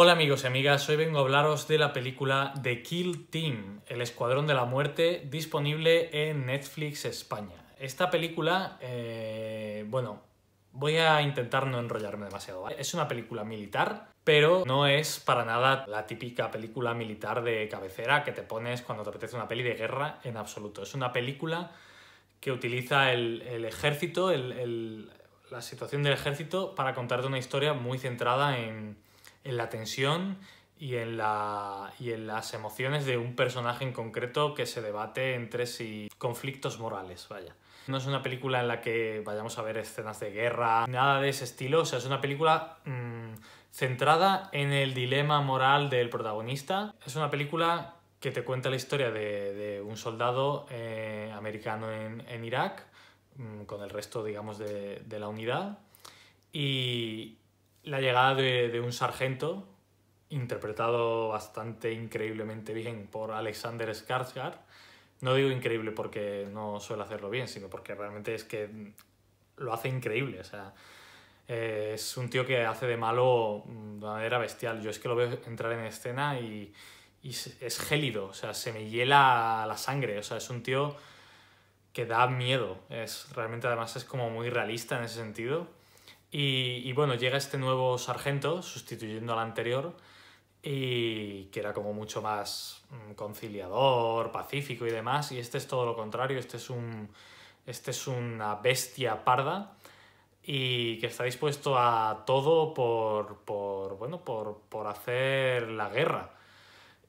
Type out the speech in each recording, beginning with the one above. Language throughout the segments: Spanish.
Hola amigos y amigas, hoy vengo a hablaros de la película The Kill Team, El Escuadrón de la Muerte, disponible en Netflix España. Esta película, eh, bueno, voy a intentar no enrollarme demasiado. ¿vale? Es una película militar, pero no es para nada la típica película militar de cabecera que te pones cuando te apetece una peli de guerra en absoluto. Es una película que utiliza el, ejército, la situación del ejército, para contarte una historia muy centrada en en la tensión y en, la, y en las emociones de un personaje en concreto que se debate entre sí conflictos morales, vaya. No es una película en la que vayamos a ver escenas de guerra, nada de ese estilo, o sea, es una película mm, centrada en el dilema moral del protagonista. Es una película que te cuenta la historia de, de un soldado eh, americano en, en Irak, mm, con el resto, digamos, de, de la unidad, y, la llegada de, un sargento, interpretado bastante increíblemente bien por Alexander Skarsgård. No digo increíble porque no suele hacerlo bien, sino porque realmente es que lo hace increíble. O sea, eh, es un tío que hace de malo de manera bestial. Yo es que lo veo entrar en escena y, y es gélido, o sea, se me hiela la sangre. O sea, es un tío que da miedo. Es, realmente además es como muy realista en ese sentido. Y, y, bueno, llega este nuevo sargento sustituyendo al anterior y que era como mucho más mm, conciliador, pacífico y demás, y este es todo lo contrario, este es, un, este es una bestia parda y que está dispuesto a todo por, por bueno, por, por hacer la guerra.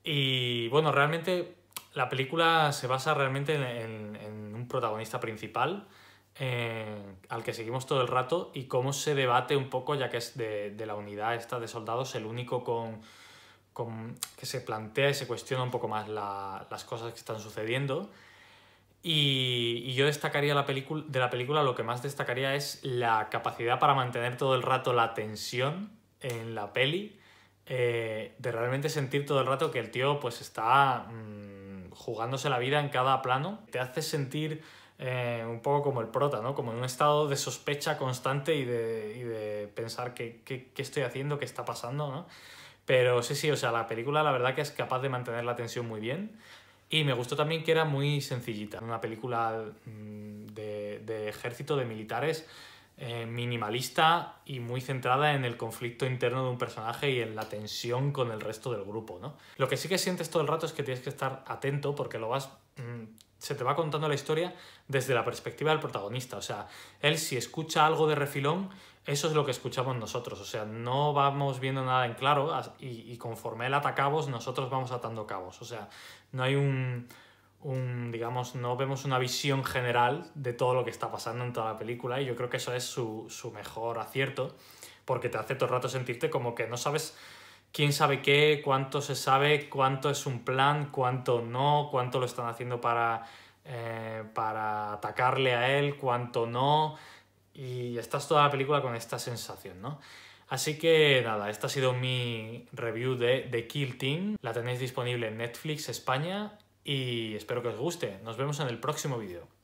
Y bueno, realmente la película se basa realmente en, en, en un protagonista principal, eh, al que seguimos todo el rato y cómo se debate un poco, ya que es de, la unidad esta de soldados, el único con, que se plantea y se cuestiona un poco más las cosas que están sucediendo. Y, yo destacaría la película, de la película lo que más destacaría es la capacidad para mantener todo el rato la tensión en la peli, eh, de realmente sentir todo el rato que el tío pues está mm, jugándose la vida en cada plano. Te hace sentir eh, un poco como el prota, ¿no? Como en un estado de sospecha constante y de, pensar qué, estoy haciendo, qué está pasando, ¿no? Pero sí, sí, o sea, la película la verdad que es capaz de mantener la tensión muy bien. Y me gustó también que era muy sencillita. Una película mm, de, ejército, de militares, eh, minimalista y muy centrada en el conflicto interno de un personaje y en la tensión con el resto del grupo, ¿no? Lo que sí que sientes todo el rato es que tienes que estar atento porque lo vas mm, se te va contando la historia desde la perspectiva del protagonista. O sea, él si escucha algo de refilón, eso es lo que escuchamos nosotros. O sea, no vamos viendo nada en claro y, conforme él ata cabos, nosotros vamos atando cabos. O sea, no hay un, un, digamos, no vemos una visión general de todo lo que está pasando en toda la película y yo creo que eso es su, su mejor acierto porque te hace todo el rato sentirte como que no sabes quién sabe qué, cuánto se sabe, cuánto es un plan, cuánto no, cuánto lo están haciendo para, eh, para atacarle a él, cuánto no. Y estás toda la película con esta sensación, ¿no? Así que nada, esta ha sido mi review de The Kill Team. La tenéis disponible en Netflix España y espero que os guste. Nos vemos en el próximo vídeo.